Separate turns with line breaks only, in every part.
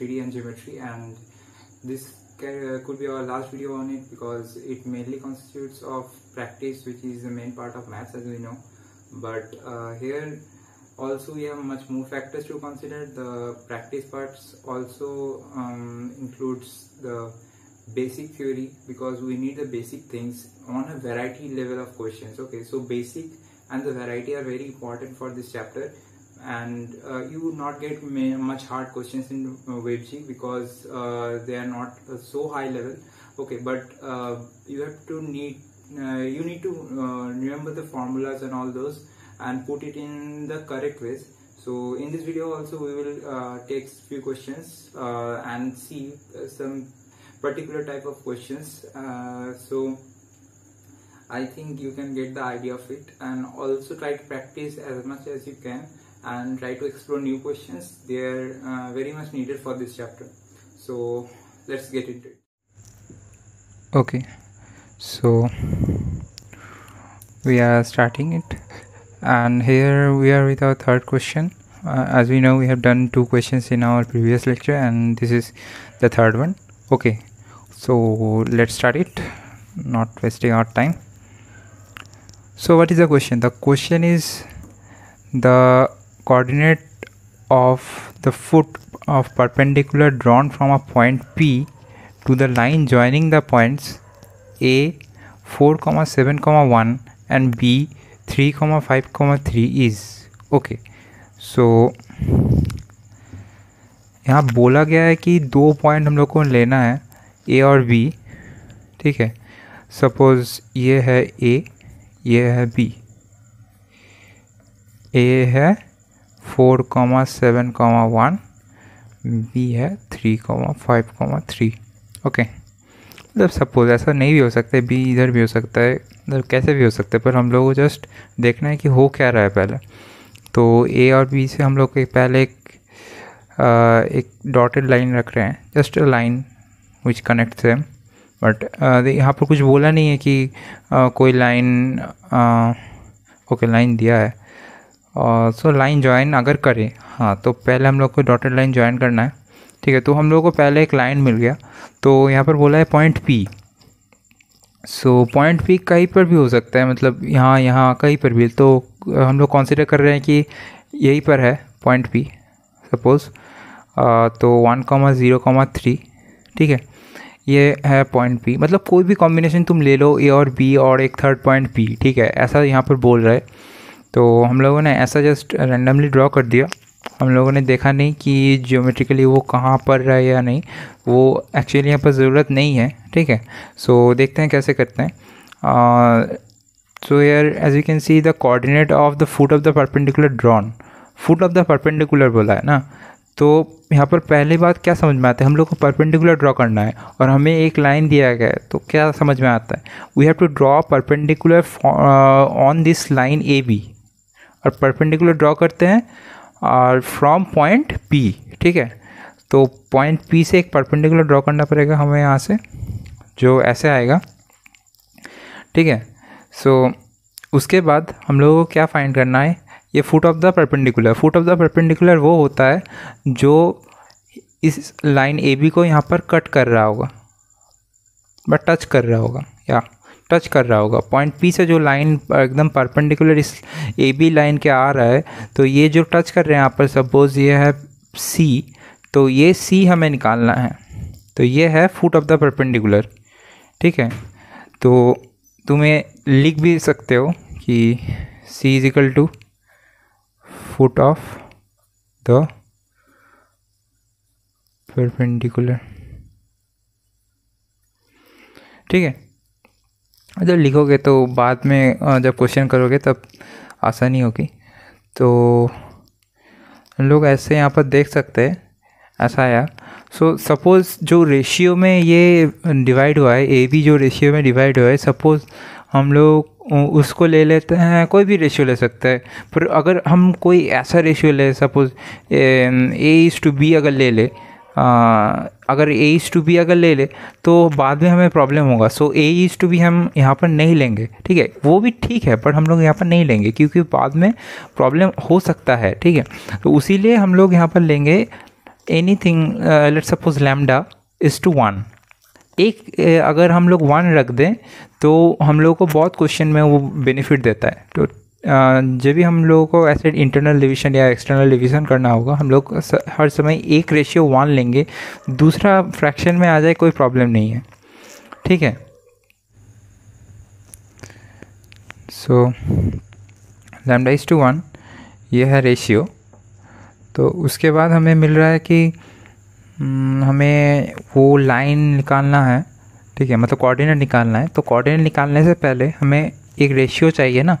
3D and geometry and this could be our last video on it because it mainly constitutes of practice which is the main part of maths as we know but uh, here also we have much more factors to consider the practice parts also um, includes the basic theory because we need the basic things on a variety level of questions okay so basic and the variety are very important for this chapter and uh, you would not get much hard questions in WebG uh, because uh, they are not uh, so high level okay but uh, you have to need uh, you need to remember the formulas and all those and put it in the correct ways so in this video also we will take few questions and see some particular type of questions so I think you can get the idea of it and also try to practice as much as you can and try to explore new questions. They are uh, very much needed for this chapter. So let's get into it. Okay, so we are starting it, and here we are with our third question. Uh, as we know, we have done two questions in our previous lecture, and this is the third one. Okay, so let's start it, not wasting our time. So, what is the question? The question is the coordinate of the foot of perpendicular drawn from a point P to the line joining the points A 4, 7, 1 and B 3, 5, 3 is okay. So यहाँ बोला गया है कि दो point हम लोग को लेना है ए और बी ठीक है सपोज़ ये है ए ये है बी ए है four comma seven comma one B है three comma five comma three okay मतलब सपोज ऐसा नहीं भी हो सकता है बी इधर भी हो सकता है मतलब कैसे भी हो सकता है पर हम लोग को जस्ट देखना है कि हो क्या रहा है पहले तो ए और बी से हम लोग पहले एक आ, एक डॉटेड लाइन रख रहे हैं just a line which connect से बट यहाँ पर कुछ बोला नहीं है कि आ, कोई लाइन ओके लाइन दिया है और सो लाइन ज्वाइन अगर करें हाँ तो पहले हम लोग को डॉटेड लाइन ज्वाइन करना है ठीक है तो हम लोग को पहले एक लाइन मिल गया तो यहाँ पर बोला है point P so point P कहीं पर भी हो सकता है मतलब यहाँ यहाँ कहीं पर भी तो uh, हम लोग कॉन्सिडर कर रहे हैं कि यहीं पर है पॉइंट पी सपोज़ तो one comma zero comma three ठीक है ये है पॉइंट पी मतलब कोई भी कॉम्बिनेशन तुम ले लो ए और बी और एक थर्ड पॉइंट पी ठीक है ऐसा यहाँ पर बोल रहा है तो हम लोगों ने ऐसा जस्ट रैंडमली ड्रॉ कर दिया हम लोगों ने देखा नहीं कि ज्योमेट्रिकली वो कहाँ पर है या नहीं वो एक्चुअली यहाँ पर ज़रूरत नहीं है ठीक है सो so, देखते हैं कैसे करते हैं सो यार as you can see the coordinate of the foot of the perpendicular drawn foot of the perpendicular बोला है ना तो यहाँ पर पहली बात क्या समझ में आता है हम लोग को परपेंडिकुलर ड्रॉ करना है और हमें एक लाइन दिया गया है तो क्या समझ में आता है we have to draw perpendicular on this line A B और परपेंडिकुलर ड्रॉ करते हैं और फ्रॉम पॉइंट पी ठीक है तो पॉइंट पी से एक परपेंडिकुलर ड्रॉ करना पड़ेगा हमें यहाँ से जो ऐसे आएगा ठीक है सो so, उसके बाद हम लोगों को क्या फाइंड करना है ये foot of the perpendicular foot of the perpendicular वो होता है जो इस लाइन ए बी को यहाँ पर कट कर रहा होगा बट टच कर रहा होगा या टच कर रहा होगा पॉइंट पी से जो लाइन एकदम परपेंडिकुलर इस ए बी लाइन के आ रहा है तो ये जो टच कर रहे हैं यहाँ पर सपोज ये है सी तो ये सी हमें निकालना है तो ये है फुट ऑफ द परपेंडिकुलर ठीक है तो तुम्हें लिख भी सकते हो कि C is equal to foot of the perpendicular ठीक है जब लिखोगे तो बाद में जब क्वेश्चन करोगे तब आसानी होगी तो लोग ऐसे यहाँ पर देख सकते हैं ऐसा आया सो सपोज़ जो रेशियो में ये डिवाइड हुआ है ए बी जो रेशियो में डिवाइड हुआ है सपोज़ हम लोग उसको ले लेते हैं कोई भी रेशियो ले सकते हैं पर अगर हम कोई ऐसा रेशियो ले suppose A is to B अगर ले ले अगर ए इज टू बी अगर ले ले तो बाद में हमें प्रॉब्लम होगा so A is to B हम यहाँ पर नहीं लेंगे ठीक है वो भी ठीक है पर हम लोग यहाँ पर नहीं लेंगे क्योंकि बाद में प्रॉब्लम हो सकता है ठीक है तो उसीलिए हम लोग यहाँ पर लेंगे anything let suppose lambda is to one एक अगर हम लोग वन रख दें तो हम लोग को बहुत क्वेश्चन में वो बेनिफिट देता है तो जब भी हम लोगों को ऐसे इंटरनल डिवीज़न या एक्सटर्नल डिवीज़न करना होगा हम लोग हर समय एक रेशियो वन लेंगे दूसरा फ्रैक्शन में आ जाए कोई प्रॉब्लम नहीं है ठीक है so lambda is to one ये है रेशियो तो उसके बाद हमें मिल रहा है कि हम्म, हमें वो लाइन निकालना है ठीक है मतलब कोऑर्डिनेट निकालना है तो कोऑर्डिनेट निकालने से पहले हमें एक रेशियो चाहिए ना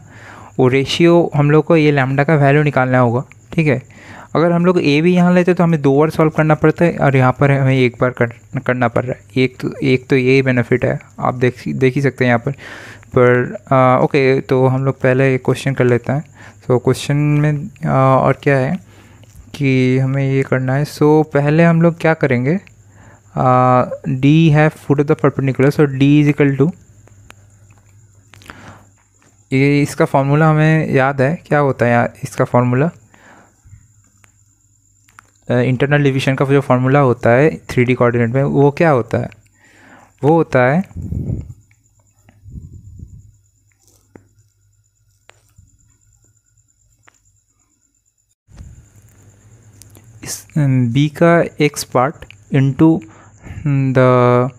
वो रेशियो हम लोग को ये लैमडा का वैल्यू निकालना होगा ठीक है अगर हम लोग ए भी यहाँ लेते तो हमें दो बार सॉल्व करना पड़ता है और यहाँ पर हमें एक बार कर, करना पड़ रहा है एक तो एक तो यही बेनिफिट है आप देख देख ही सकते हैं यहाँ पर पर आ, ओके तो हम लोग पहले एक क्वेश्चन कर लेते हैं सो तो क्वेश्चन में आ, और क्या है कि हमें ये करना है सो पहले हम लोग क्या करेंगे डी है foot of the perpendicular so D is equal to ये इसका फार्मूला हमें याद है क्या होता है यार इसका फार्मूला इंटरनल डिवीजन का जो फार्मूला होता है थ्री डी कॉर्डिनेट में वो क्या होता है वो होता है इस बी का x part into the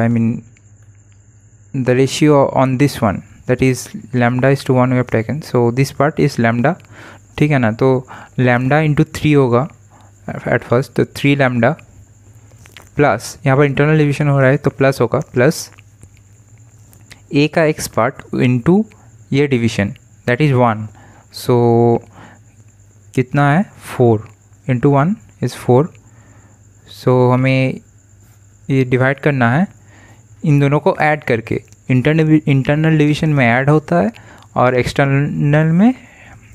I mean the ratio on this one that is lambda is to one we taken so this part is lambda ठीक है ना तो लैमडा इंटू थ्री होगा एट फर्स्ट तो थ्री लैमडा प्लस यहाँ पर internal division हो रहा है तो प्लस होगा प्लस ए का एक्स पार्ट इंटू ये division that is one so कितना है four into one is four so हमें ये डिवाइड करना है इन दोनों को ऐड करके इंटरनल इंटरनल डिवीजन में ऐड होता है और एक्सटर्नल में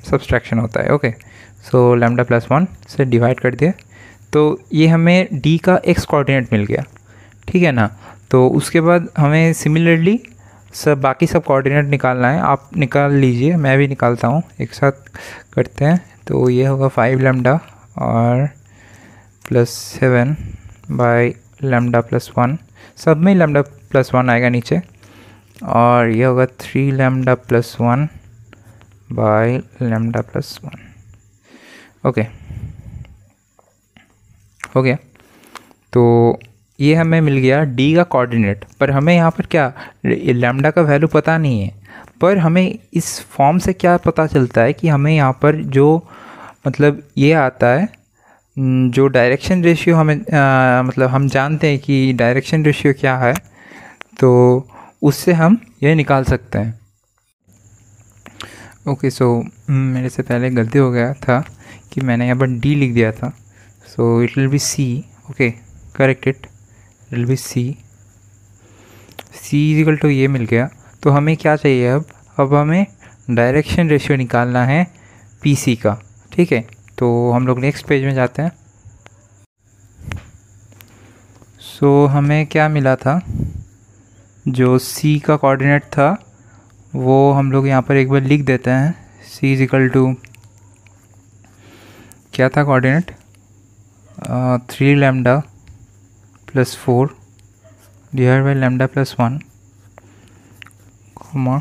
सब्सट्रैक्शन होता है okay so lambda plus one से डिवाइड कर दिया तो ये हमें डी का एक्स कोऑर्डिनेट मिल गया ठीक है ना तो उसके बाद हमें सिमिलरली सब बाकी सब कोऑर्डिनेट निकालना है आप निकाल लीजिए मैं भी निकालता हूँ एक साथ करते हैं तो ये होगा फाइव लेमडा और plus seven by lambda plus one सब में लेमडा प्लस वन आएगा नीचे और ये होगा three lambda plus one by lambda plus one okay हो गया तो ये हमें मिल गया डी का कोऑर्डिनेट पर हमें यहाँ पर क्या लेमडा का वैल्यू पता नहीं है पर हमें इस फॉर्म से क्या पता चलता है कि हमें यहाँ पर जो मतलब ये आता है जो डायरेक्शन रेशियो हमें आ, मतलब हम जानते हैं कि डायरेक्शन रेशियो क्या है तो उससे हम यह निकाल सकते हैं ओके सो mm, मेरे से पहले गलती हो गया था कि मैंने यहाँ पर डी लिख दिया था so it will be C okay correct it will be C C equal to ये मिल गया तो हमें क्या चाहिए अब अब हमें डायरेक्शन रेशियो निकालना है पी का ठीक है तो हम लोग नेक्स्ट पेज में जाते हैं सो so, हमें क्या मिला था जो c का कोऑर्डिनेट था वो हम लोग यहाँ पर एक बार लिख देते हैं c इज इक्वल टू क्या था coordinate three lambda plus four divide by lambda plus one comma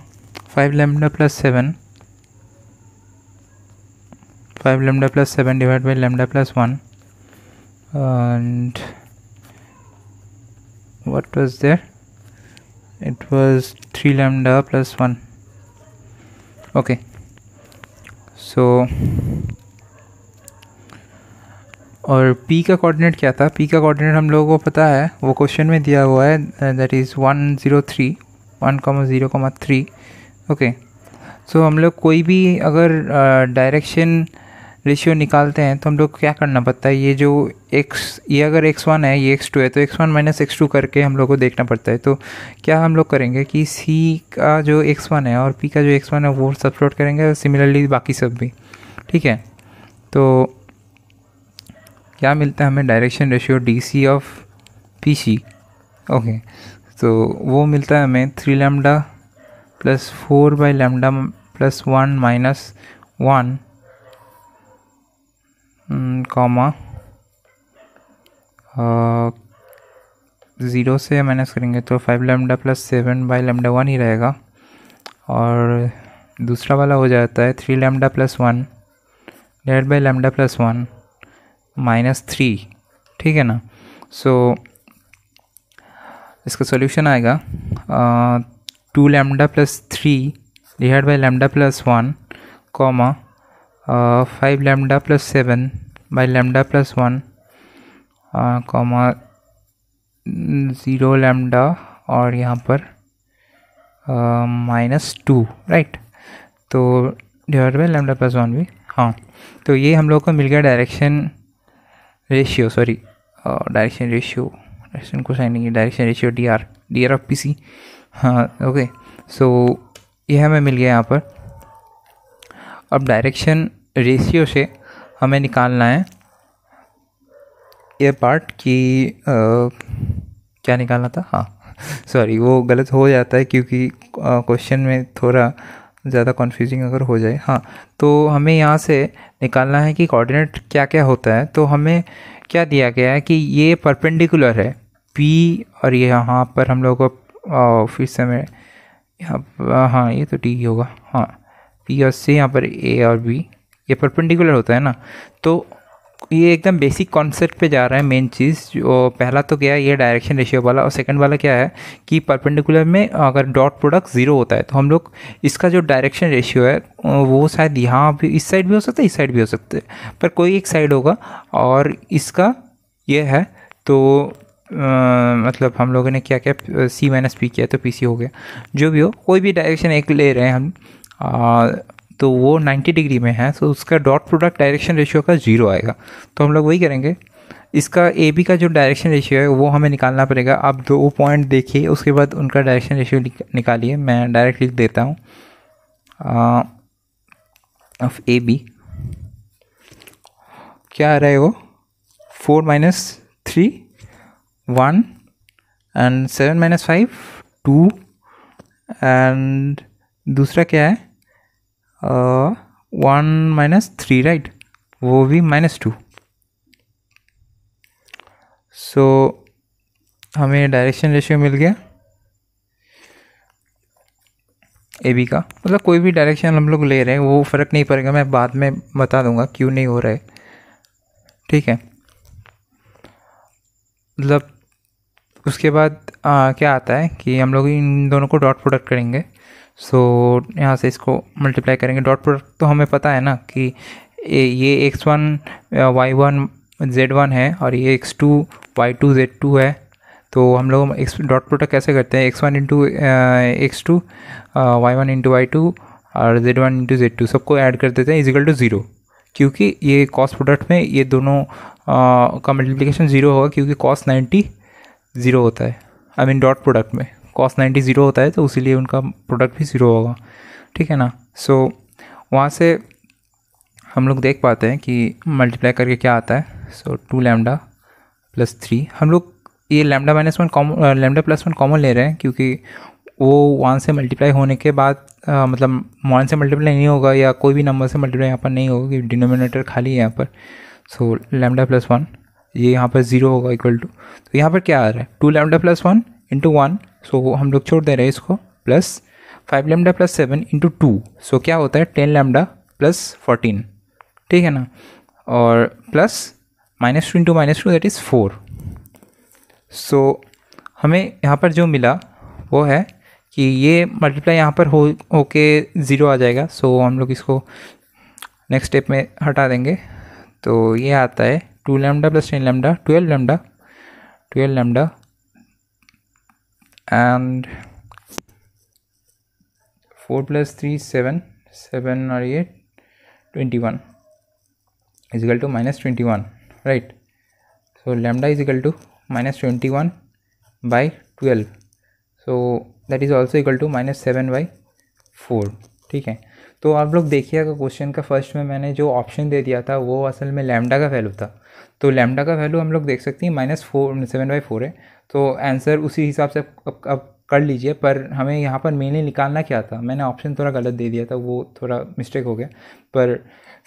five lambda plus seven five lambda plus seven divide by lambda plus one and what was there it was 3 lambda plus 1 okay so और P का coordinate क्या था P का coordinate हम लोगों को पता है वो क्वेश्चन में दिया हुआ है that is one zero three one comma zero comma three okay so हम लोग कोई भी अगर डायरेक्शन uh, रेशियो निकालते हैं तो हम लोग क्या करना पड़ता है ये जो एक्स ये अगर एक्स वन है ये एक्स टू है तो x one minus x two करके हम लोग को देखना पड़ता है तो क्या हम लोग करेंगे कि सी का जो एक्स वन है और पी का जो एक्स वन है वो सब्सलोट करेंगे और सिमिलरली बाकी सब भी ठीक है तो क्या मिलता है हमें direction ratio D C of P C okay तो वो मिलता है हमें three lambda plus four by lambda plus one minus one comma hmm, zero से माइनस करेंगे तो five lambda plus seven by lambda one ही रहेगा और दूसरा वाला हो जाता है three lambda plus one divide by lambda plus one minus three ठीक है ना सो so, इसका सॉल्यूशन आएगा two lambda plus three divide by lambda plus one comma five lambda plus seven by lambda plus one comma zero lambda और यहाँ पर minus two right तो divide by lambda plus one भी हाँ तो ये हम लोग को मिल गया direction ratio sorry direction ratio direction को साइन नहीं direction ratio D R D R of P C हाँ ओके सो ये हमें मिल गया यहाँ पर अब डायरेक्शन रेशियो से हमें निकालना है ये पार्ट कि क्या निकालना था हाँ सॉरी वो गलत हो जाता है क्योंकि क्वेश्चन में थोड़ा ज़्यादा कन्फ्यूजिंग अगर हो जाए हाँ तो हमें यहाँ से निकालना है कि कोऑर्डिनेट क्या क्या होता है तो हमें क्या दिया गया है कि ये परपेंडिकुलर है पी और ये यहाँ पर हम लोग फिर से हमें यहाँ हाँ ये तो टी होगा हाँ पी और सी यहाँ पर ए और बी ये परपेंडिकुलर होता है ना तो ये एकदम बेसिक कॉन्सेप्ट पे जा रहा है मेन चीज़ जो पहला तो क्या है ये डायरेक्शन रेशियो वाला और सेकंड वाला क्या है कि परपेंडिकुलर में अगर डॉट प्रोडक्ट ज़ीरो होता है तो हम लोग इसका जो डायरेक्शन रेशियो है वो शायद यहाँ भी इस साइड भी हो सकता है इस साइड भी हो सकता है पर कोई एक साइड होगा और इसका ये है तो आ, मतलब हम लोगों ने क्या क्या सी माइनस पी किया तो पी सी हो गया जो भी हो कोई भी डायरेक्शन एक ले रहे हैं हम तो वो 90 डिग्री में है तो उसका डॉट प्रोडक्ट डायरेक्शन रेशियो का जीरो आएगा तो हम लोग वही करेंगे इसका ए बी का जो डायरेक्शन रेशियो है वो हमें निकालना पड़ेगा आप दो पॉइंट देखिए उसके बाद उनका डायरेक्शन रेशियो निकालिए मैं डायरेक्ट लिख देता हूँ ऑफ ए बी क्या आ रहा है वो four minus three one and seven minus five two and दूसरा क्या है वन माइनस थ्री राइट वो भी माइनस टू सो हमें डायरेक्शन रेशियो मिल गया ए बी का मतलब कोई भी डायरेक्शन हम लोग ले रहे हैं वो फ़र्क नहीं पड़ेगा मैं बाद में बता दूंगा क्यों नहीं हो रहा है ठीक है मतलब उसके बाद आ, क्या आता है कि हम लोग इन दोनों को डॉट प्रोडक्ट करेंगे सो so, यहाँ से इसको मल्टीप्लाई करेंगे डॉट प्रोडक्ट तो हमें पता है ना कि ये x one y one z one है और ये x two y two z two है तो हम लोग एक्स डॉट प्रोडक्ट कैसे करते हैं x one into x two y one into y two और z one into z two सबको ऐड कर देते हैं इजिकल टू ज़ीरो क्योंकि ये कॉस्ट प्रोडक्ट में ये दोनों का मल्टीप्लिकेशन ज़ीरो होगा क्योंकि कॉस्ट नाइन्टी ज़ीरो होता है आई मीन डॉट प्रोडक्ट में कॉस नाइन्टी ज़ीरो होता है तो उसी उनका प्रोडक्ट भी ज़ीरो होगा ठीक है ना सो so, वहाँ से हम लोग देख पाते हैं कि मल्टीप्लाई करके क्या आता है so two lambda plus three हम लोग ये lambda minus one common lambda plus one common ले रहे हैं क्योंकि वो वन से मल्टीप्लाई होने के बाद आ, मतलब वन से मल्टीप्लाई नहीं होगा या कोई भी नंबर से मल्टीप्लाई यहाँ पर नहीं होगा क्योंकि डिनोमिनेटर खाली है यहाँ पर सो लेमडा प्लस वन ये यहाँ पर ज़ीरो होगा इक्वल टू तो यहाँ पर क्या आ रहा है two lambda plus one into one so हम लोग छोड़ दे रहे हैं इसको plus five lambda plus seven into two so क्या होता है टेन लेमडा प्लस फोर्टीन ठीक है ना और plus minus two into minus two that is four so हमें यहाँ पर जो मिला वो है कि ये मल्टीप्लाई यहाँ पर हो होके ज़ीरो आ जाएगा सो so, हम लोग इसको नेक्स्ट स्टेप में हटा देंगे तो ये आता है two lambda plus ten lambda twelve lambda twelve lambda and 4 plus 3 7 7 or 8 21 is equal to minus 21 right so lambda is equal to minus 21 by 12 so that is also equal to minus 7 by 4 ठीक है तो आप लोग देखिएगा question का first में मैंने जो ऑप्शन दे दिया था वो असल में लैम्डा का वैल्यू था तो लैम्डा का वैल्यू हम लोग देख सकते हैं minus four seven by four है तो आंसर उसी हिसाब से अब अब कर लीजिए पर हमें यहाँ पर मेनली निकालना क्या था मैंने ऑप्शन थोड़ा गलत दे दिया था वो थोड़ा मिस्टेक हो गया पर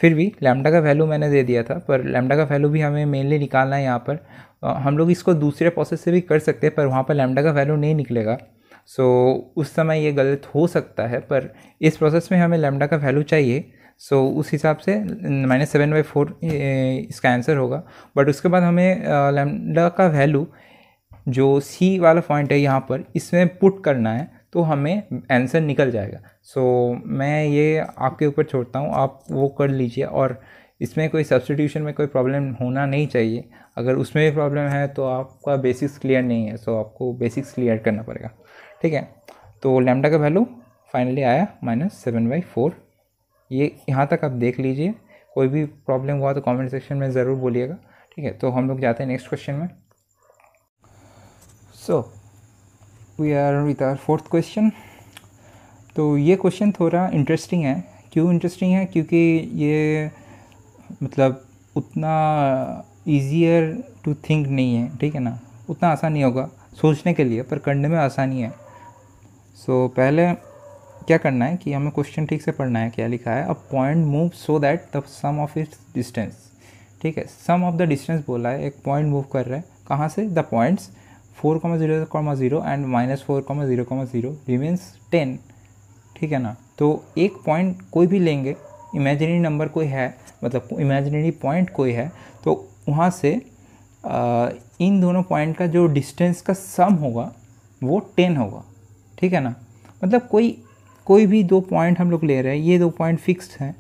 फिर भी लैमडा का वैल्यू मैंने दे दिया था पर लैमडा का वैल्यू भी हमें मेनली निकालना है यहाँ पर हम लोग इसको दूसरे प्रोसेस से भी कर सकते हैं पर वहाँ पर लैमडा का वैल्यू नहीं निकलेगा सो उस समय ये गलत हो सकता है पर इस प्रोसेस में हमें लैमडा का वैल्यू चाहिए सो so, उस हिसाब से माइनस सेवन बाई फोर इसका आंसर होगा बट उसके बाद हमें लैमडा का वैल्यू जो सी वाला पॉइंट है यहाँ पर इसमें पुट करना है तो हमें आंसर निकल जाएगा सो so, मैं ये आपके ऊपर छोड़ता हूँ आप वो कर लीजिए और इसमें कोई सब्सटीट्यूशन में कोई प्रॉब्लम होना नहीं चाहिए अगर उसमें भी प्रॉब्लम है तो आपका बेसिक्स क्लियर नहीं है सो so आपको बेसिक्स क्लियर करना पड़ेगा ठीक है तो लैमडा का वैल्यू फाइनली आया माइनस सेवन बाई फोर ये यहाँ तक आप देख लीजिए कोई भी प्रॉब्लम हुआ तो कमेंट सेक्शन में ज़रूर बोलिएगा ठीक है तो हम लोग जाते हैं नेक्स्ट क्वेश्चन में so we are with our fourth question तो ये क्वेश्चन थोड़ा इंटरेस्टिंग है क्यों इंटरेस्टिंग है क्योंकि ये मतलब उतना ईजियर टू थिंक नहीं है ठीक है ना उतना आसान नहीं होगा सोचने के लिए पर करने में आसानी है सो so, पहले क्या करना है कि हमें क्वेश्चन ठीक से पढ़ना है क्या लिखा है a point move so that the sum of its distance ठीक है सम ऑफ द डिस्टेंस बोला है एक पॉइंट मूव कर रहा है कहाँ से the points four comma zero comma zero and minus four comma zero comma zero remains ten ठीक है ना तो एक पॉइंट कोई भी लेंगे इमेजिनरी नंबर कोई है मतलब इमेजिनरी पॉइंट कोई है तो वहाँ से आ, इन दोनों पॉइंट का जो डिस्टेंस का सम होगा वो टेन होगा ठीक है ना मतलब कोई कोई भी दो पॉइंट हम लोग ले रहे हैं ये दो पॉइंट फिक्स्ड हैं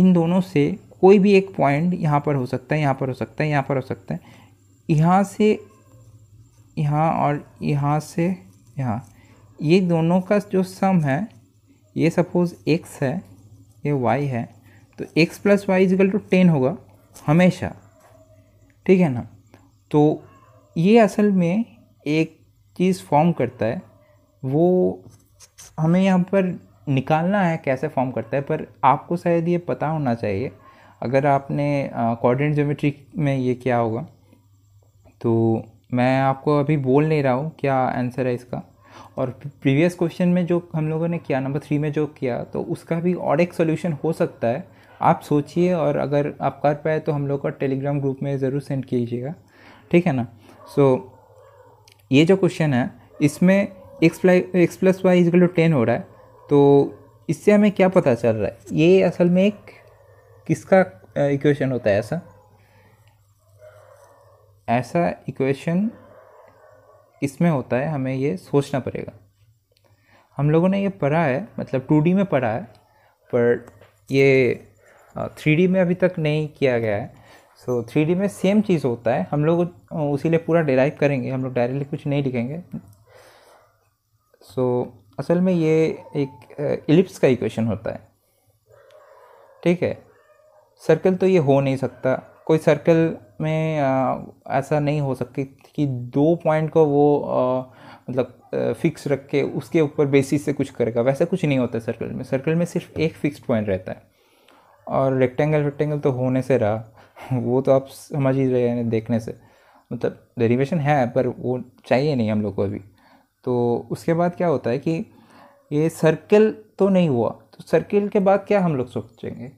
इन दोनों से कोई भी एक पॉइंट यहाँ पर हो सकता है यहाँ पर हो सकता है यहाँ पर हो सकता है यहाँ से यहाँ और यहाँ से यहाँ ये दोनों का जो सम है ये सपोज़ एक्स है ये वाई है तो x plus y equal to ten होगा हमेशा ठीक है ना तो ये असल में एक चीज़ फॉर्म करता है वो हमें यहाँ पर निकालना है कैसे फॉर्म करता है पर आपको शायद ये पता होना चाहिए अगर आपने कोऑर्डिनेट ज्योमेट्री में ये क्या होगा तो मैं आपको अभी बोल नहीं रहा हूँ क्या आंसर है इसका और प्रीवियस क्वेश्चन में जो हम लोगों ने किया नंबर थ्री में जो किया तो उसका भी और एक सोल्यूशन हो सकता है आप सोचिए और अगर आप कर पाए तो हम लोग का टेलीग्राम ग्रुप में ज़रूर सेंड कीजिएगा ठीक है ना सो so, ये जो क्वेश्चन है इसमें x ply x plus y equal to ten हो रहा है तो इससे हमें क्या पता चल रहा है ये असल में एक किसका इक्वेशन होता है ऐसा ऐसा इक्वेशन इसमें होता है हमें ये सोचना पड़ेगा हम लोगों ने ये पढ़ा है मतलब टू में पढ़ा है पर ये थ्री में अभी तक नहीं किया गया है सो so, थ्री में सेम चीज़ होता है हम लोग उसी लिए पूरा डिराइव करेंगे हम लोग डायरेक्टली कुछ नहीं लिखेंगे सो so, असल में ये एक इलिप्स का इक्वेशन होता है ठीक है सर्कल तो ये हो नहीं सकता कोई सर्कल में आ, ऐसा नहीं हो सकती कि दो पॉइंट को वो मतलब फिक्स रख के उसके ऊपर बेसिस से कुछ करेगा वैसा कुछ नहीं होता सर्कल में सर्कल में सिर्फ एक फिक्स पॉइंट रहता है और रेक्टेंगल रेक्टेंगल तो होने से रहा वो तो आप समझ ही रहे हैं देखने से मतलब डेरिवेशन है पर वो चाहिए नहीं हम लोग को अभी तो उसके बाद क्या होता है कि ये सर्कल तो नहीं हुआ तो सर्किल के बाद क्या हम लोग सोचेंगे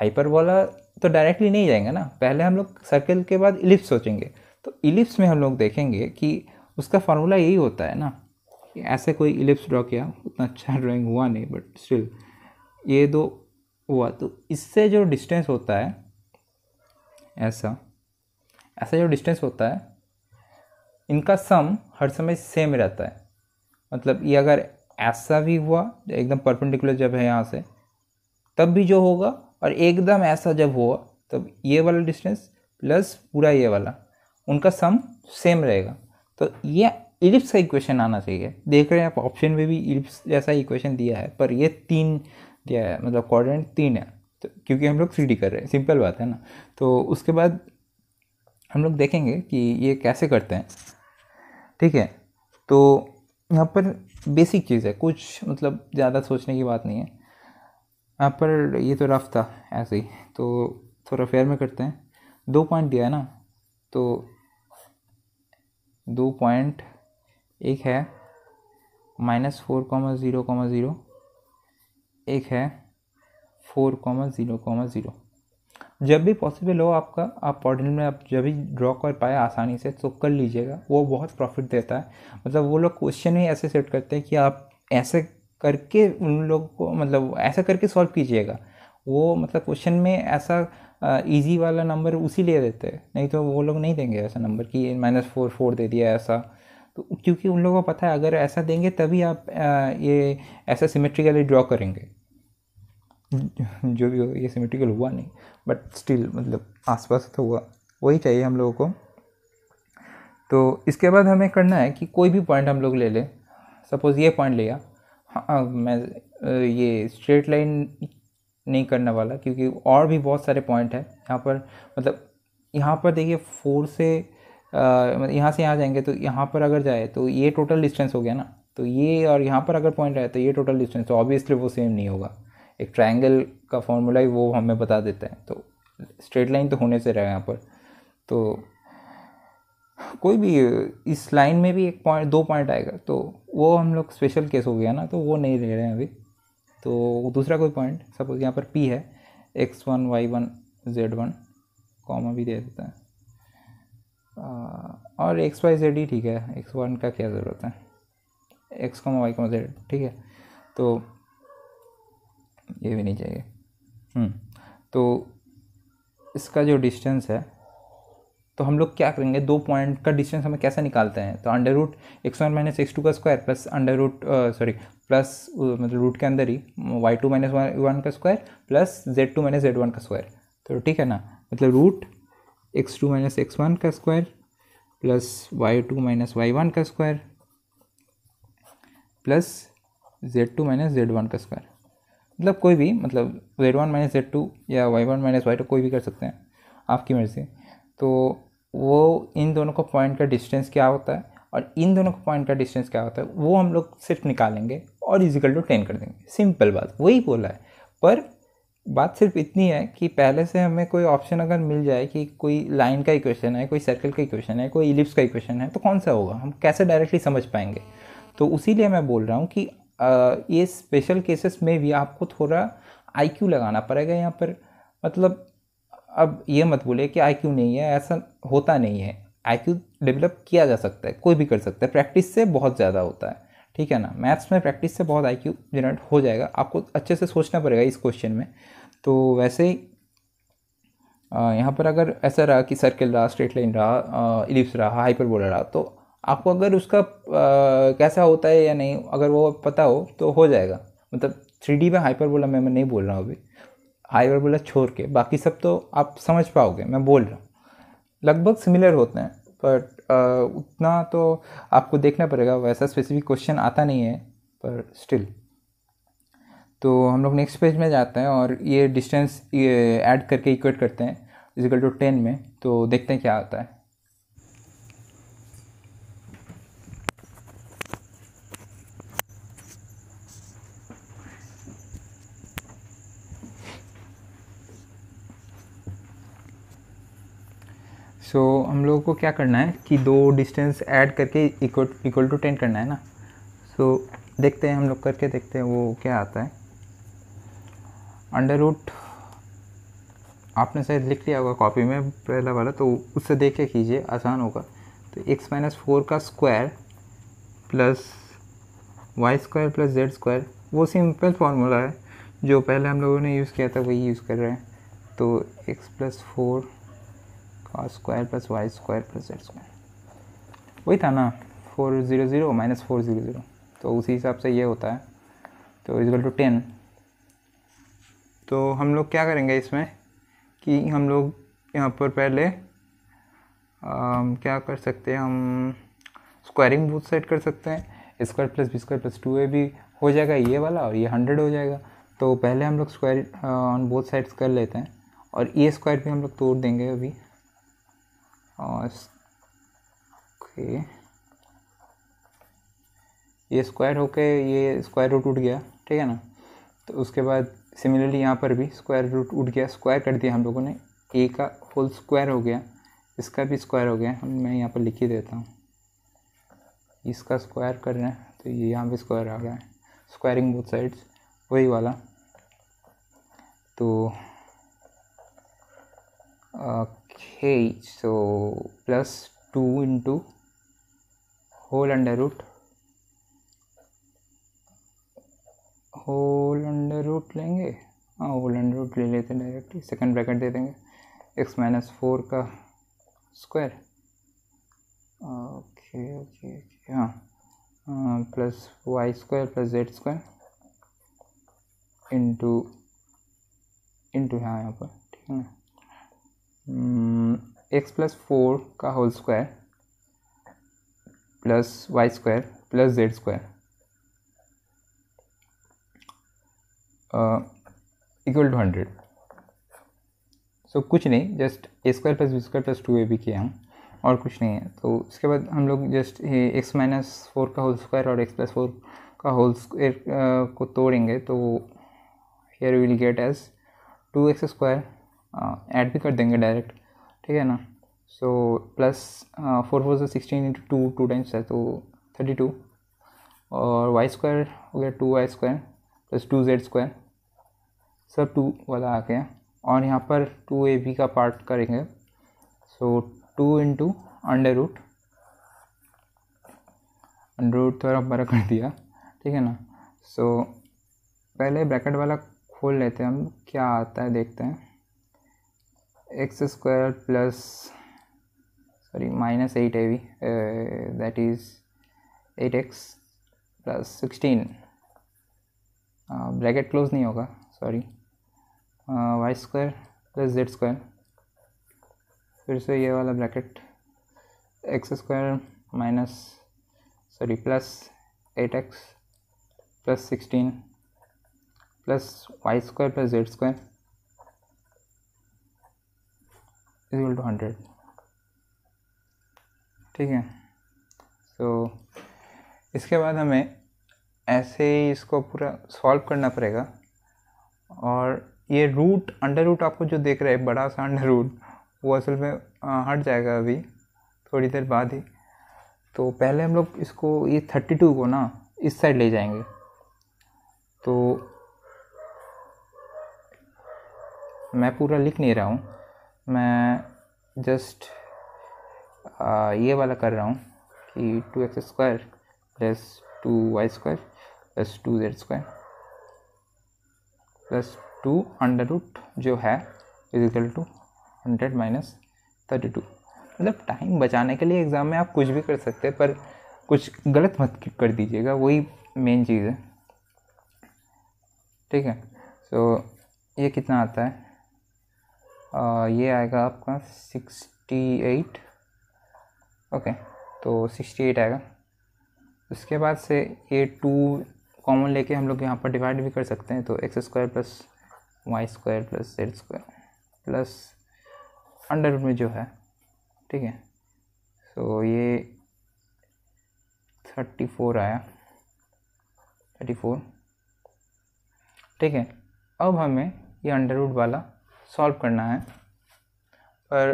हाइपरबोला तो डायरेक्टली नहीं जाएंगे ना पहले हम लोग सर्कल के बाद इलिप्स सोचेंगे तो इलिप्स में हम लोग देखेंगे कि उसका फार्मूला यही होता है ना कि ऐसे कोई इलिप्स ड्रॉ किया उतना अच्छा ड्राइंग हुआ नहीं बट स्टिल ये दो हुआ तो इससे जो डिस्टेंस होता है ऐसा ऐसा जो डिस्टेंस होता है इनका सम हर समय सेम रहता है मतलब ये अगर ऐसा भी हुआ एकदम परपेंडिकुलर जब है यहाँ से तब भी जो होगा और एकदम ऐसा जब हुआ तब ये वाला डिस्टेंस प्लस पूरा ये वाला उनका सम सेम रहेगा तो ये इलिप्स का इक्वेशन आना चाहिए देख रहे हैं आप ऑप्शन में भी इलिप्स जैसा इक्वेशन दिया है पर ये तीन दिया है मतलब क्वाड्रेंट तीन है तो क्योंकि हम लोग थ्री कर रहे हैं सिंपल बात है ना तो उसके बाद हम लोग देखेंगे कि ये कैसे करते हैं ठीक है तो यहाँ पर बेसिक चीज़ है कुछ मतलब ज़्यादा सोचने की बात नहीं है यहाँ पर ये तो रफ था ऐसे ही तो थोड़ा फेयर में करते हैं दो पॉइंट दिया है ना तो दो पॉइंट एक है minus four comma zero comma zero एक है four comma zero comma zero जब भी पॉसिबल हो आपका आप पॉडल में आप जब भी ड्रॉ कर पाए आसानी से तो कर लीजिएगा वो बहुत प्रॉफिट देता है मतलब वो लोग क्वेश्चन ही ऐसे सेट करते हैं कि आप ऐसे करके उन लोगों को मतलब ऐसा करके सॉल्व कीजिएगा वो मतलब क्वेश्चन में ऐसा ईजी वाला नंबर उसी ले देते हैं नहीं तो वो लोग नहीं देंगे ऐसा नंबर कि माइनस फोर फोर दे दिया ऐसा तो क्योंकि उन लोगों को पता है अगर ऐसा देंगे तभी आप आ, ये ऐसा सिमेट्रिकली ड्रॉ करेंगे जो भी हो ये सिमेट्रिकल हुआ नहीं बट स्टिल मतलब आसपास तो हुआ वही चाहिए हम लोगों को तो इसके बाद हमें करना है कि कोई भी पॉइंट हम लोग ले लें सपोज़ ये पॉइंट लिया हाँ मैं ये स्ट्रेट लाइन नहीं करने वाला क्योंकि और भी बहुत सारे पॉइंट हैं यहाँ पर मतलब यहाँ पर देखिए फोर से मतलब यहाँ से यहाँ जाएंगे तो यहाँ पर अगर जाए तो ये टोटल डिस्टेंस हो गया ना तो ये और यहाँ पर अगर पॉइंट आए तो ये टोटल डिस्टेंस तो ऑब्वियसली वो सेम नहीं होगा एक ट्राइंगल का फॉर्मूला ही वो हमें बता देता है तो स्ट्रेट लाइन तो होने से रहा है यहाँ पर तो कोई भी इस लाइन में भी एक पॉइंट दो पॉइंट आएगा तो वो हम लोग स्पेशल केस हो गया ना तो वो नहीं ले रहे हैं अभी तो दूसरा कोई पॉइंट सपोज यहाँ पर पी है x one y one z one comma भी दे देते हैं और एक्स वाई जेड ही ठीक है एक्स वन का क्या ज़रूरत है x comma y comma z ठीक है तो ये भी नहीं चाहिए हम्म, तो इसका जो डिस्टेंस है तो हम लोग क्या करेंगे दो पॉइंट का डिस्टेंस हमें कैसे निकालते हैं तो under root x one minus x two का square plus under root sorry plus मतलब रूट के अंदर ही वाई टू माइनस वन का square plus z two minus z one का स्क्वायर तो ठीक है ना मतलब root x two minus x one का square plus y two minus y one का square plus z two minus z one का स्क्वायर मतलब कोई भी मतलब Z one minus z two या y one minus y two कोई भी कर सकते हैं आपकी मर्ज़ी तो वो इन दोनों को पॉइंट का डिस्टेंस क्या होता है और इन दोनों को पॉइंट का डिस्टेंस क्या होता है वो हम लोग सिर्फ निकालेंगे और इजिकल टू टेन कर देंगे सिंपल बात वही बोला है पर बात सिर्फ इतनी है कि पहले से हमें कोई ऑप्शन अगर मिल जाए कि कोई लाइन का इक्वेशन है कोई सर्कल का इक्वेशन है कोई इलिप्स का इक्वेशन है तो कौन सा होगा हम कैसे डायरेक्टली समझ पाएंगे तो उसी लिए मैं बोल रहा हूँ कि आ, ये स्पेशल केसेस में भी आपको थोड़ा आईक्यू लगाना पड़ेगा यहाँ पर मतलब अब ये मत बोले कि आई नहीं है ऐसा होता नहीं है आई डेवलप किया जा सकता है कोई भी कर सकता है प्रैक्टिस से बहुत ज़्यादा होता है ठीक है ना मैथ्स में प्रैक्टिस से बहुत आई जनरेट हो जाएगा आपको अच्छे से सोचना पड़ेगा इस क्वेश्चन में तो वैसे ही यहाँ पर अगर ऐसा रहा कि सर्किल रहा स्ट्रेट लाइन रहा इलिप्स रहा हाइपर बोला रहा तो आपको अगर उसका आ, कैसा होता है या नहीं अगर वो पता हो तो हो जाएगा मतलब थ्री डी में हाइपर बोला मैं मैं नहीं बोल रहा हूँ अभी आई बोला छोड़ के बाकी सब तो आप समझ पाओगे मैं बोल रहा हूँ लगभग सिमिलर होते हैं बट उतना तो आपको देखना पड़ेगा वैसा स्पेसिफिक क्वेश्चन आता नहीं है पर स्टिल तो हम लोग नेक्स्ट पेज में जाते हैं और ये डिस्टेंस ये ऐड करके इक्वेट करते हैं इजिकल टू टेन में तो देखते हैं क्या आता है सो so, हम लोगों को क्या करना है कि दो डिस्टेंस ऐड करके इक्वल टू टेन करना है ना सो so, देखते हैं हम लोग करके देखते हैं वो क्या आता है अंडर रूट आपने शायद लिख लिया होगा कॉपी में पहला वाला तो उससे देख के कीजिए आसान होगा तो एक्स माइनस फोर का square plus y square plus z square वो सिंपल फार्मूला है जो पहले हम लोगों ने यूज़ किया था वही यूज़ कर रहे हैं तो एक्स प्लस फोर कॉस square plus y square plus z square वही था ना four zero zero minus four zero zero तो उसी हिसाब से ये होता है तो इजल टू टेन तो हम लोग क्या करेंगे इसमें कि हम लोग यहाँ पर पहले आ, क्या कर सकते हैं हम स्क्वायरिंग बूथ सेट कर सकते हैं square plus B square plus two ए भी हो जाएगा ये वाला और ये हंड्रेड हो जाएगा तो पहले हम लोग स्क्वायर ऑन बोथ साइड्स कर लेते हैं और ए स्क्वायर भी हम लोग तोड़ देंगे अभी ओके ये स्क्वायर होके ये स्क्वायर रूट उठ गया ठीक है ना तो उसके बाद सिमिलरली यहाँ पर भी स्क्वायर रूट उठ गया स्क्वायर कर दिया हम लोगों ने ए का होल स्क्वायर हो गया इसका भी स्क्वायर हो गया मैं यहाँ पर लिख ही देता हूँ इसका स्क्वायर कर रहे हैं तो ये यहाँ पर स्क्वायर आ रहा है स्क्वायरिंग बोथ साइड्स वही वाला तो hey so plus 2 into whole under root whole under root लेंगे हाँ होल अंडर रूट ले लेते हैं डायरेक्टली सेकंड ब्रैकेट दे देंगे एक्स माइनस फोर का स्क्वायर ओके ओके ओके हाँ plus y square plus z square into into हाँ यहाँ पर ठीक है ना एक्स प्लस फोर का whole square plus y square plus z square equal to hundred so कुछ नहीं just A square plus B square plus two ए भी किया हम और कुछ नहीं है तो उसके बाद हम लोग जस्ट एक्स माइनस फोर का होल स्क्वायर और एक्स प्लस फोर का होल स्क्वायर uh, को तोड़ेंगे तो here will get as two x square add हाँ, भी कर देंगे डायरेक्ट ठीक है ना सो प्लस फोर फोर से sixteen into two two times है तो थर्टी टू और वाई स्क्वायर हो गया two y square plus two z square सब टू वाला आ गया और यहाँ पर टू ए बी का पार्ट करेंगे so two into under root under root थोड़ा बड़ा कर दिया ठीक है ना सो so, पहले ब्रैकेट वाला खोल लेते हैं हम क्या आता है देखते हैं x square plus sorry minus eight a we that is eight x plus sixteen bracket close नहीं होगा sorry y square plus z square फिर से ये वाला bracket x square minus sorry plus eight x plus sixteen plus y square plus z square equal to hundred ठीक है तो इसके बाद हमें ऐसे ही इसको पूरा सॉल्व करना पड़ेगा और ये रूट अंडर रूट आपको जो देख रहा है बड़ा सा अंडर रूट वो असल में हट जाएगा अभी थोड़ी देर बाद ही तो पहले हम लोग इसको ये थर्टी टू को ना इस साइड ले जाएंगे तो मैं पूरा लिख नहीं रहा हूँ मैं जस्ट uh, ये वाला कर रहा हूँ कि two x square plus two y square plus two z square plus two under root जो है is equal to hundred minus thirty two मतलब टाइम बचाने के लिए एग्ज़ाम में आप कुछ भी कर सकते हैं पर कुछ गलत मत कर दीजिएगा वही मेन चीज़ है ठीक है सो so, ये कितना आता है ये आएगा आपका सिक्सटी एट ओके तो सिक्सटी एट आएगा उसके बाद से ये टू कॉमन लेके हम लोग यहाँ पर डिवाइड भी कर सकते हैं तो x square plus y square plus z square plus under में जो है ठीक है सो ये थर्टी फोर आया थर्टी फोर ठीक है अब हमें ये अंडर रूट वाला सॉल्व करना है पर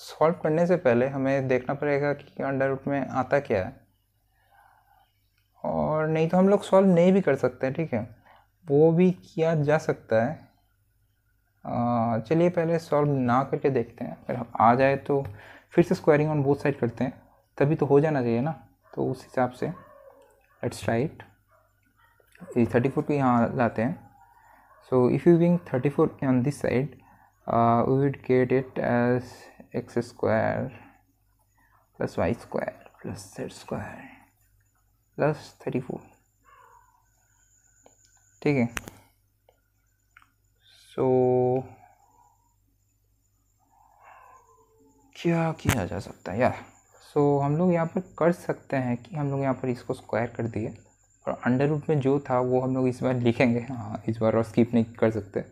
सॉल्व करने से पहले हमें देखना पड़ेगा कि अंडर रूट में आता क्या है और नहीं तो हम लोग सॉल्व नहीं भी कर सकते ठीक है वो भी किया जा सकता है चलिए पहले सॉल्व ना करके देखते हैं अगर आ जाए तो फिर से स्क्वायरिंग ऑन बोथ साइड करते हैं तभी तो हो जाना चाहिए ना तो उस हिसाब से एट्स राइट थर्टी फोर को यहाँ लाते हैं so if you wing thirty four on this side uh, we would get it as x square plus y square plus z square plus thirty four ठीक है सो क्या किया जा सकता है यार सो so, हम लोग यहाँ पर कर सकते हैं कि हम लोग यहाँ पर इसको स्क्वायर कर दिए और अंडर रूट में जो था वो हम लोग इस बार लिखेंगे हाँ इस बार और स्किप नहीं कर सकते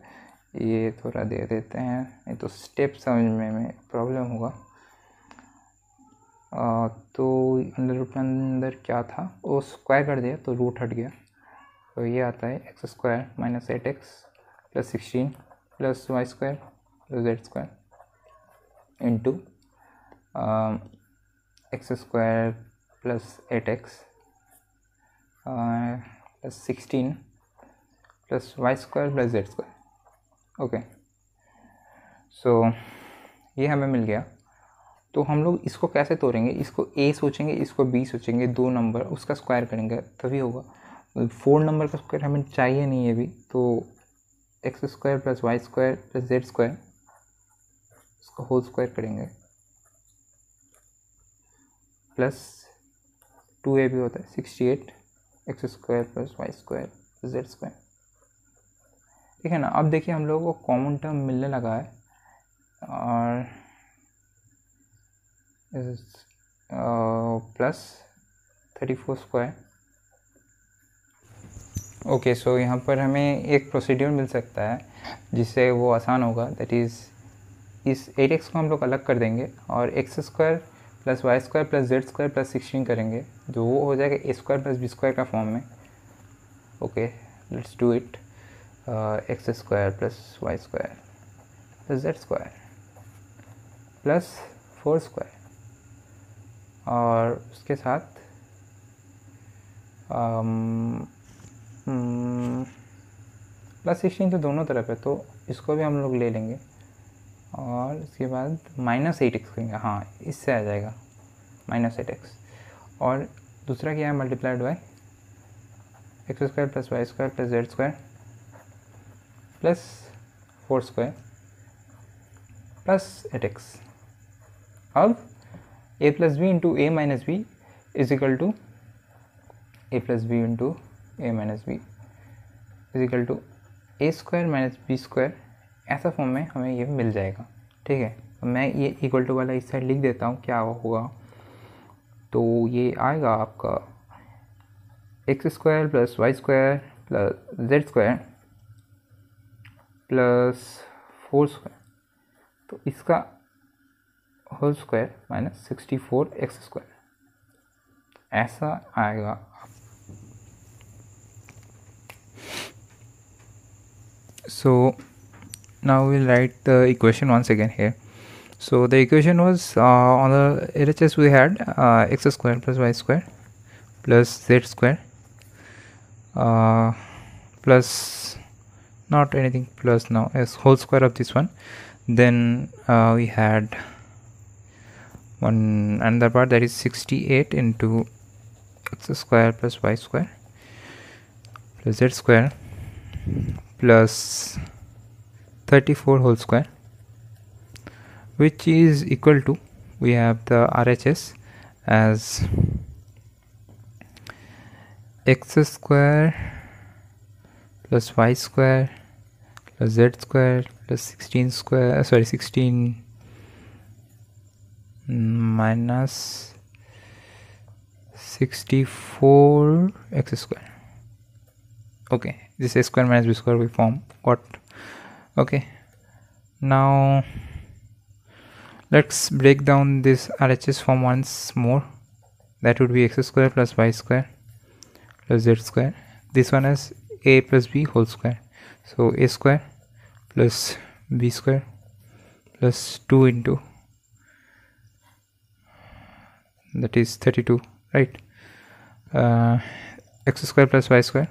ये थोड़ा दे देते हैं नहीं तो स्टेप समझने में प्रॉब्लम होगा आ, तो अंदर रूट अंदर क्या था वो स्क्वायर कर दिया तो रूट हट गया तो ये आता है x square minus eight x plus sixteen plus y square plus z square into x square plus eight x plus sixteen plus y square plus z square okay so ये हमें मिल गया तो हम लोग इसको कैसे तोड़ेंगे इसको ए सोचेंगे इसको बी सोचेंगे दो नंबर उसका स्क्वायर करेंगे तभी होगा फोर नंबर का स्क्वायर हमें चाहिए नहीं है अभी तो x square plus y square plus z square उसका होल स्क्वायर करेंगे प्लस टू ए भी होता है sixty eight x square plus y square plus z square ठीक है ना अब देखिए हम लोगों को कॉमन टर्म मिलने लगा है और plus thirty four square okay so यहाँ पर हमें एक प्रोसीड्यूर मिल सकता है जिससे वो आसान होगा दैट इज़ इस एट एक्स को हम लोग अलग कर देंगे और x square plus y square plus z square plus sixteen करेंगे जो वो हो जाएगा a square plus B square का फॉर्म में okay let's do it x square plus y square plus z square plus four square और उसके साथ प्लस um, सिक्सटीन hmm, तो दोनों तरफ है तो इसको भी हम लोग ले लेंगे और इसके बाद माइनस एट एक्स करेंगे हाँ इससे आ जाएगा माइनस एट एक्स और दूसरा क्या है multiplied by x square plus y square plus z square plus four square plus eight x अब a plus b into a minus b is equal to a plus b into a minus b is equal to a square minus b square ऐसा form में हमें ये मिल जाएगा ठीक है तो मैं ये इक्वल टू वाला इस साइड लिख देता हूँ क्या होगा तो ये आएगा आपका x square plus y square plus z square Plus four square. Square तो इसका whole square minus sixty four x square so now we'll write the equation once again here so the equation was uh, on the LHS we had uh, x square plus y square plus z square uh, plus not anything plus now as whole square of this one then uh, we had one another part that is 68 into x square plus y square plus z square plus 34 whole square which is equal to we have the RHS as x square plus y square plus z square plus 16 square uh, sorry 16 minus 64 x square okay this a square minus b square we form what? okay now let's break down this RHS form once more that would be x square plus y square plus z square this one is a plus b whole square so a square plus b square plus 2 into that is 32 right uh, x square plus y square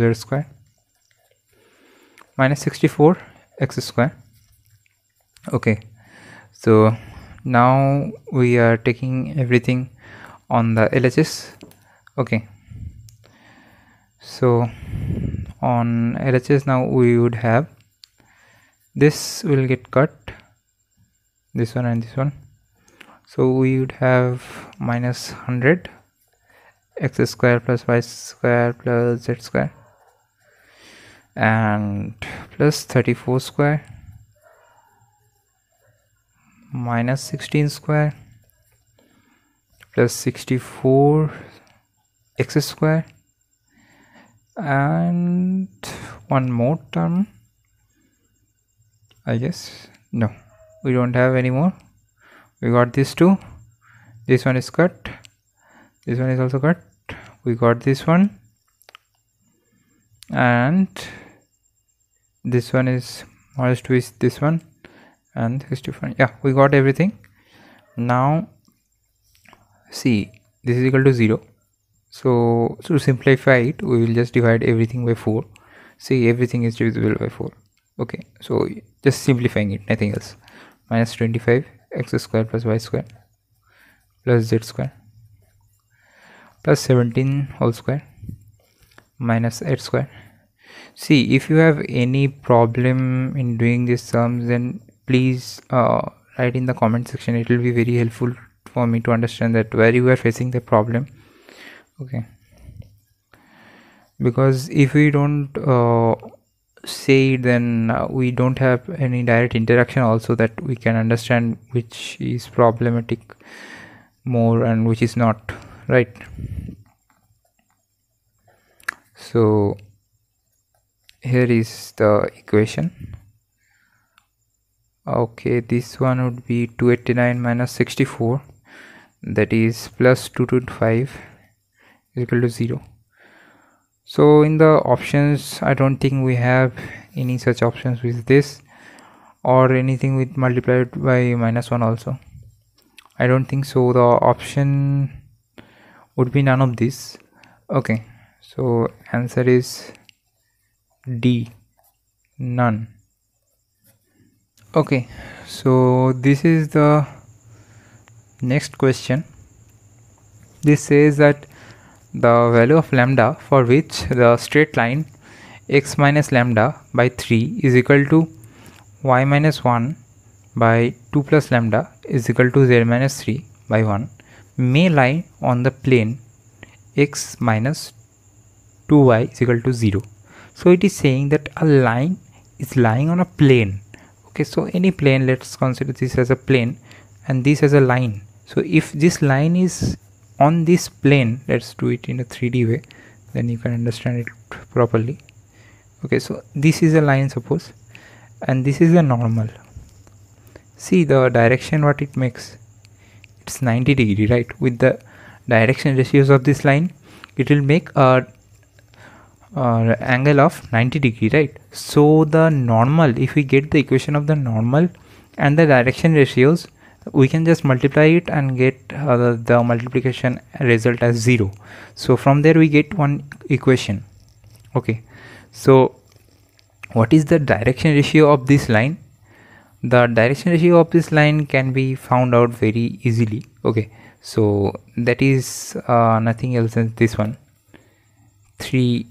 z square minus 64 x square okay so now we are taking everything on the LHS okay so on LHS now we would have this will get cut this one and this one so we would have minus 100 x square plus y square plus z square and plus 34 square minus 16 square plus 64 x square and one more term I guess no we don't have any more we got these two this one is cut this one is also cut we got this one and this one is merged with this one and this different yeah we got everything now see this is equal to 0 so to simplify it we will just divide everything by 4 see everything is divisible by 4 okay so just simplifying it nothing else minus 25 x square plus y square plus z square plus 17 whole square minus 8 square see if you have any problem in doing these sums then please uh, write in the comment section it will be very helpful for me to understand that where you are facing the problem okay because if we don't uh, say it then uh, we don't have any direct interaction also that we can understand which is problematic more and which is not right so here is the equation okay this one would be 289 minus 64 that is plus 225 is equal to 0 so in the options i don't think we have any such options with this or anything with multiplied by minus 1 also i don't think so the option would be none of this okay so answer is d none okay so this is the next question this says that the value of lambda for which the straight line x minus lambda by 3 is equal to y minus 1 by 2 plus lambda is equal to z minus 3 by 1 may lie on the plane x minus 2y is equal to 0 so it is saying that a line is lying on a plane okay so any plane let's consider this as a plane and this as a line so if this line is on this plane let's do it in a 3d way then you can understand it properly okay so this is a line suppose and this is a normal see the direction what it makes it's 90 degree right with the direction ratios of this line it will make a, a angle of 90 degree right so the normal if we get the equation of the normal and the direction ratios we can just multiply it and get uh, the multiplication result as 0 so from there we get one equation okay so what is the direction ratio of this line the direction ratio of this line can be found out very easily okay so that is uh, nothing else than this one 3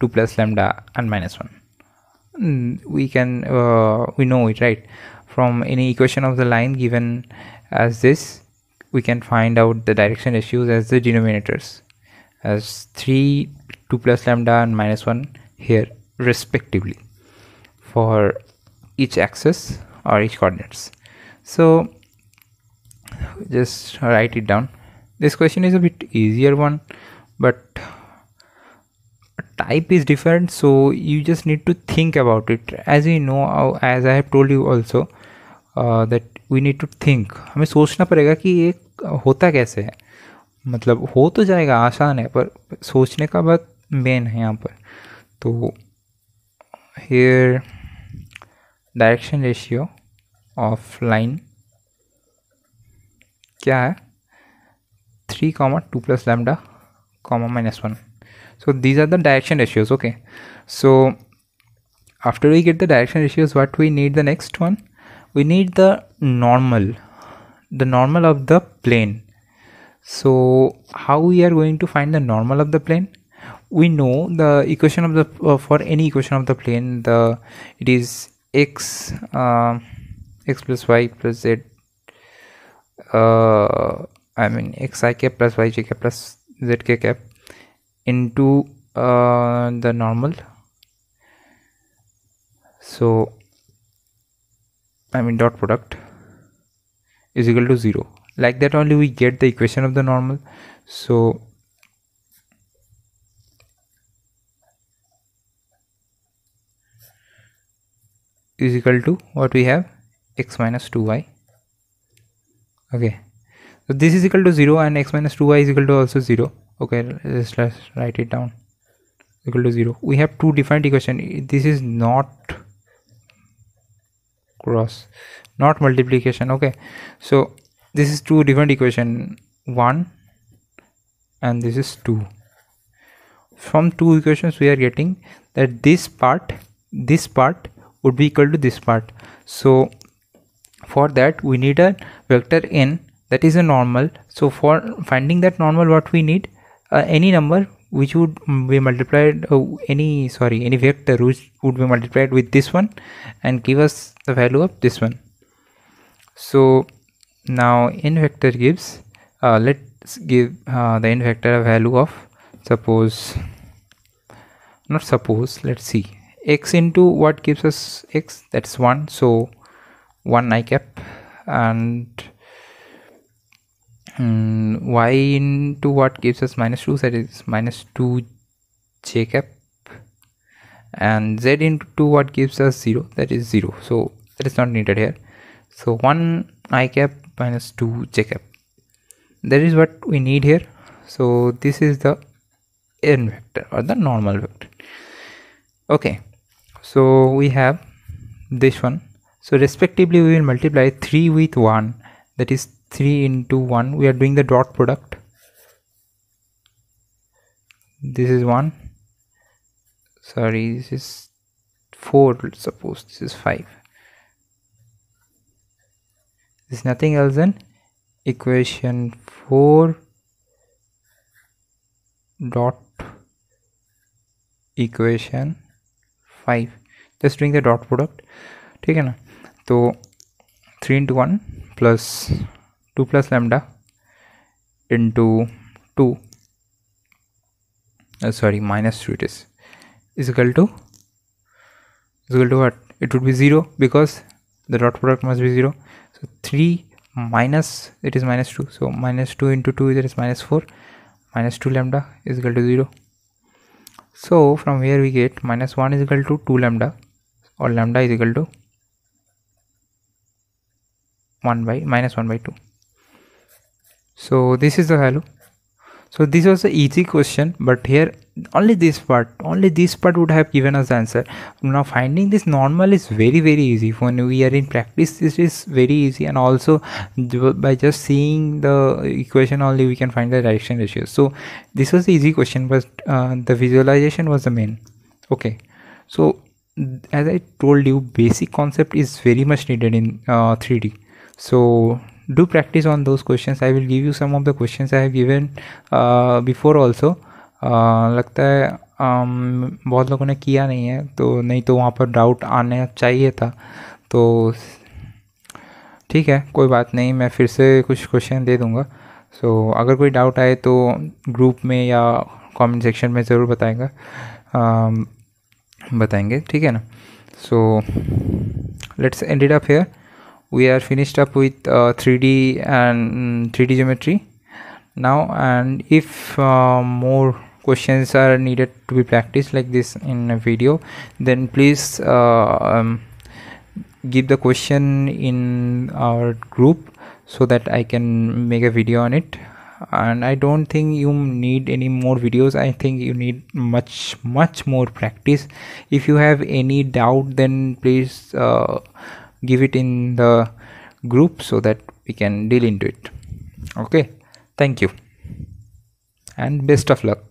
2 plus lambda and minus 1 hmm, we can uh, we know it right from any equation of the line given as this we can find out the direction ratios as the denominators as 3 2 plus lambda and minus 1 here respectively for each axis or each coordinates so just write it down this question is a bit easier one but type is different so you just need to think about it as you know uh, as i have told you also that we need to think हमें सोचना पड़ेगा कि ये होता कैसे है मतलब हो तो जाएगा आसान है पर सोचने का बात मेन है यहाँ पर तो here direction ratio of line क्या है three comma two plus lambda comma minus one so these are the direction ratios okay so after we get the direction ratios what we need the next one we need the normal the normal of the plane so how we are going to find the normal of the plane we know the equation of the uh, for any equation of the plane the it is x uh, x plus y plus z uh, I mean xi cap plus yj cap plus zk cap into uh, the normal so I mean dot product is equal to 0 like that only we get the equation of the normal so is equal to what we have x minus 2y okay so this is equal to 0 and x minus 2y is equal to also 0 okay let's, let's write it down equal to 0 we have two different equation this is not cross not multiplication okay so this is two different equation one and this is two from two equations we are getting that this part this part would be equal to this part so for that we need a vector n that is a normal so for finding that normal what we need uh, any number which would be multiplied uh, any sorry any vector which would be multiplied with this one and give us the value of this one so now n vector gives uh, let's give uh, the n vector a value of suppose not suppose let's see x into what gives us x that's 1 so 1 i cap and Hmm, y into what gives us minus 2 that is minus 2 j cap and z into 2 what gives us 0 that is 0 so that is not needed here so 1 i cap minus 2 j cap that is what we need here so this is the n vector or the normal vector okay so we have this one so respectively we will multiply 3 with 1 that is 3 into 1 we are doing the dot product this is 1 sorry this is 4 let's suppose this is 5 this is nothing else than equation 4 dot equation 5 just doing the dot product ठीक है ना तो 3 into 1 plus 2 plus lambda into 2 uh, sorry minus 2 it is is equal to is equal to what it would be 0 because the dot product must be 0 so 3 minus it is minus 2 so minus 2 into 2 that is minus 4 minus 2 lambda is equal to 0 so from here we get minus 1 is equal to 2 lambda or lambda is equal to 1 by minus 1 by 2 so this is the value so this was an easy question but here only this part only this part would have given us the answer now finding this normal is very very easy when we are in practice this is very easy and also by just seeing the equation only we can find the direction ratio so this was the easy question but uh, the visualization was the main okay so as i told you basic concept is very much needed in uh, 3d so do practice on those questions i will give you some of the questions i have given uh, before also uh, लगता है um, बहुत लोगों ने किया नहीं है तो नहीं तो वहाँ पर डाउट आने चाहिए था तो ठीक है कोई बात नहीं मैं फिर से कुछ क्वेश्चन दे दूँगा सो so, अगर कोई डाउट आए तो ग्रुप में या कमेंट सेक्शन में ज़रूर बताएंगा um, बताएंगे ठीक है ना so let's end it up here we are finished up with uh, 3d and 3d geometry now and if uh, more questions are needed to be practiced like this in a video then please uh, um, give the question in our group so that I can make a video on it and I don't think you need any more videos I think you need much much more practice if you have any doubt then please uh, give it in the group so that we can deal into it okay thank you and best of luck